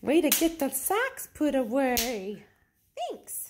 Way to get the socks put away. Thanks.